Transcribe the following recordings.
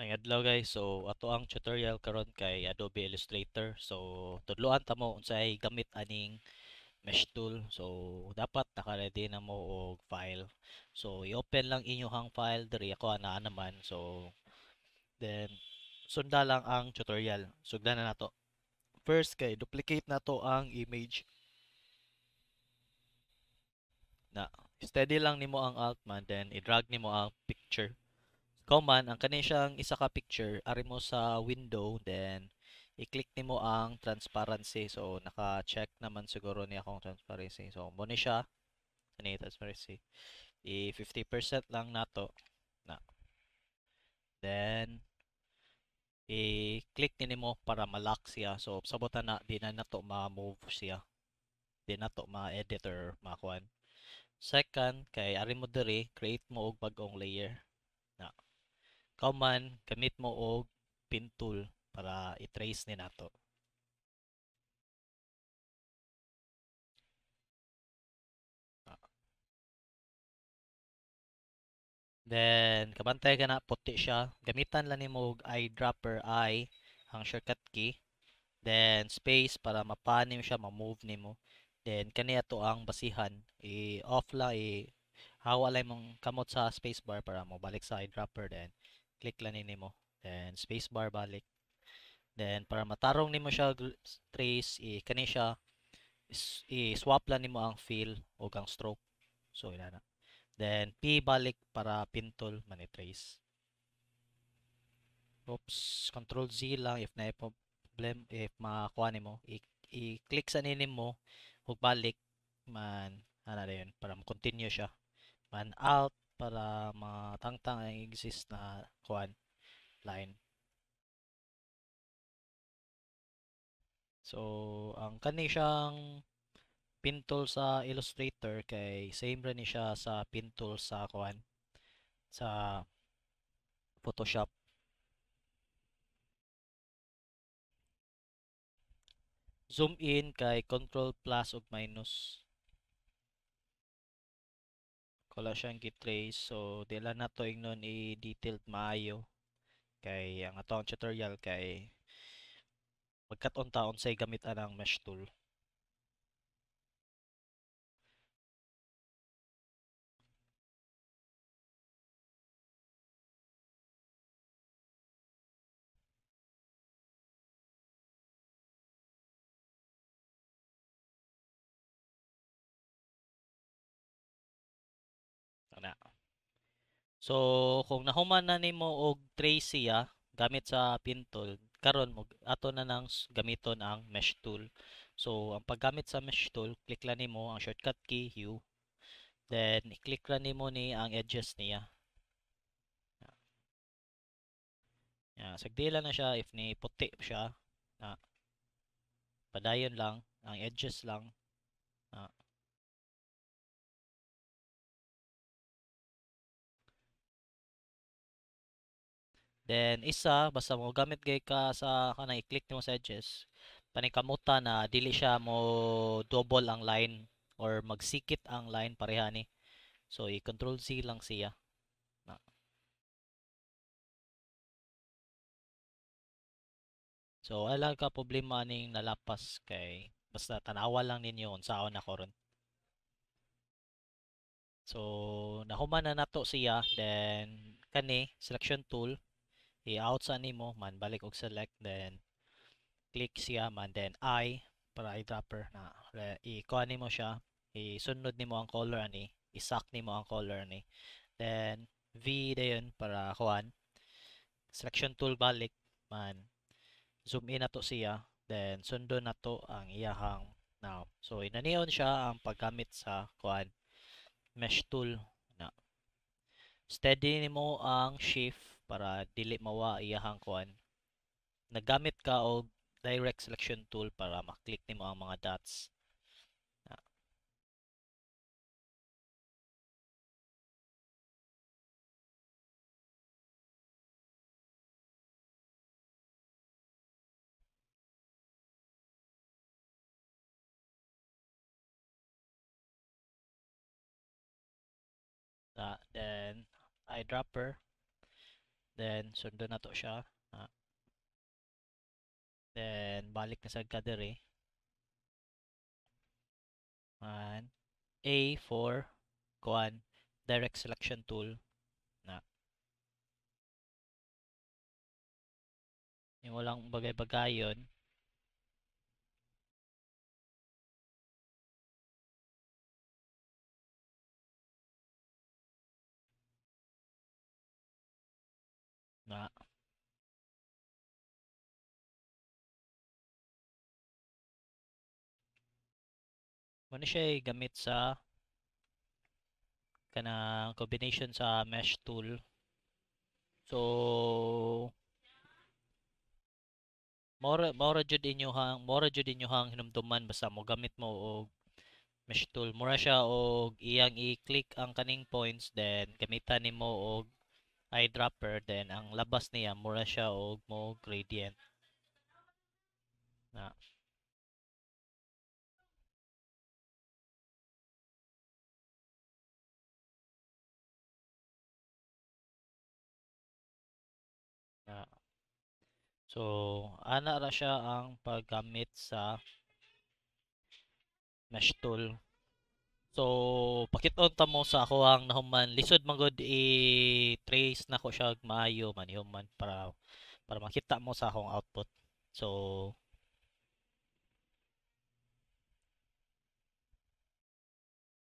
Ang adlaw guys, so ato ang tutorial karon kay Adobe Illustrator. So tudloan ta mo unsay gamit aning mesh tool. So dapat naka-ready na mo og file. So i-open lang inyo hang file diri ako ana naman. So then sunda lang ang tutorial. Sugdan na nato. First kay duplicate na to ang image. Na steady lang nimo ang alt man then i-drag nimo ang picture common ang kani siyang isa ka picture, ari mo sa window, then i-click nimo ang transparency. So, naka-check naman siguro niya akong transparency. So, mo ni siya, kani transparency, i-50% lang nato na. Then, i-click ni mo para malak siya. So, sabutan na, di na nato ma-move siya. Di na to ma-editor, makuan. Second, kay ari mo diri, create mo og bag-ong layer. Kauman, gamit mo og pin tool para i-trace ni nato. Then, kabantay ka na, puti siya. Gamitan lang ni mo og eyedropper eye, ang shortcut key. Then, space para mapanim siya, ma-move ni mo. Then, kaniya to ang basihan. I-off lang, i-hawa lang mong kamot sa space bar para mo balik sa eyedropper. Then, click lang ni mo. Then spacebar balik. Then para matarong nimo siya trace i kani siya i-swap lang nimo ang fill o ang stroke. So ila na. Then P balik para pintol man trace. Oops, control Z lang if na problem if makuha nimo i-click sa ninim mo ug balik man ana ano yun para continue siya. Man alt para matangtang ang exist na kuan line. So, ang kani siyang pin sa Illustrator kay same rin siya sa pintol sa kuan sa Photoshop. Zoom in kay control plus o minus ko lang siyang gitrace so dila na to ignon i-detailed maayo kay ang atong tutorial kay magkaton taon say gamit anang mesh tool So kung nahuman na nimo og trace siya gamit sa pin tool, karon mo ato na nang gamiton ang mesh tool. So ang paggamit sa mesh tool, click lang nimo ang shortcut key hue. Then i-click lang nimo ni ang edges niya. Ya, sagdila na siya if ni puti siya. Na, padayon lang ang edges lang Then isa basta mo gamit gay ka sa kanang i-click nimo sa edges panikamuta na dili siya mo double ang line or magsikit ang line pareha ni. So i-control C lang siya. So wala ka problema ning nalapas kay basta tanawa lang ninyo unsaon na karon. So nahuman na nato siya then kani selection tool i-out sa nimo man balik og select then click siya man then I para eyedropper na i-kuha nimo siya isunod nimo ang color ani isak nimo ang color ni then V dayon para kuan selection tool balik man zoom in nato siya then sundo nato ang iyahang now so inaniyon siya ang paggamit sa kuan mesh tool na steady nimo ang shift para dili mawa iyahang kuan nagamit ka og direct selection tool para maklik nimo ang mga dots ah. Ah, then eyedropper Then, sundo na to siya. Ha? Then, balik na sa kadere. man A 4 kuan direct selection tool na yung walang bagay-bagay yun Muna ano siya eh, gamit sa kanang combination sa mesh tool. So more more jud inyo hang more jud inyo hang hinumduman basta mo gamit mo og mesh tool mura siya og iyang i-click ang kaning points then gamitan nimo og eyedropper then ang labas niya mura siya og mo gradient So, ana ra siya ang paggamit sa mesh tool. So, pakiton ta mo sa ako ang nahuman lisod man i-trace na ko siya maayo man human para para makita mo sa akong output. So,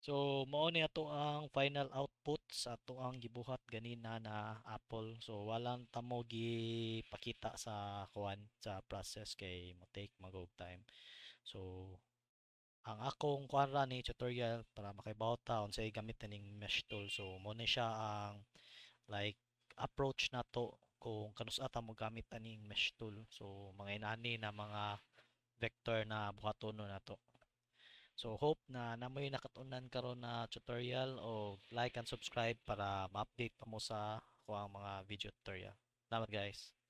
So mao ni ato ang final output sa ato ang gibuhat ganina na Apple. So walang tamo gi sa kuan sa process kay mo take magog time. So ang akong kuan ra ni tutorial para makaibaw ta unsay gamit ning mesh tool. So mo ni siya ang like approach na to kung kanus ata mo gamit aning mesh tool. So mga inani na mga vector na buhaton na to. So hope na namoy nakatunan karon na tutorial o like and subscribe para ma-update pa mo sa ko ang mga video tutorial. Salamat guys.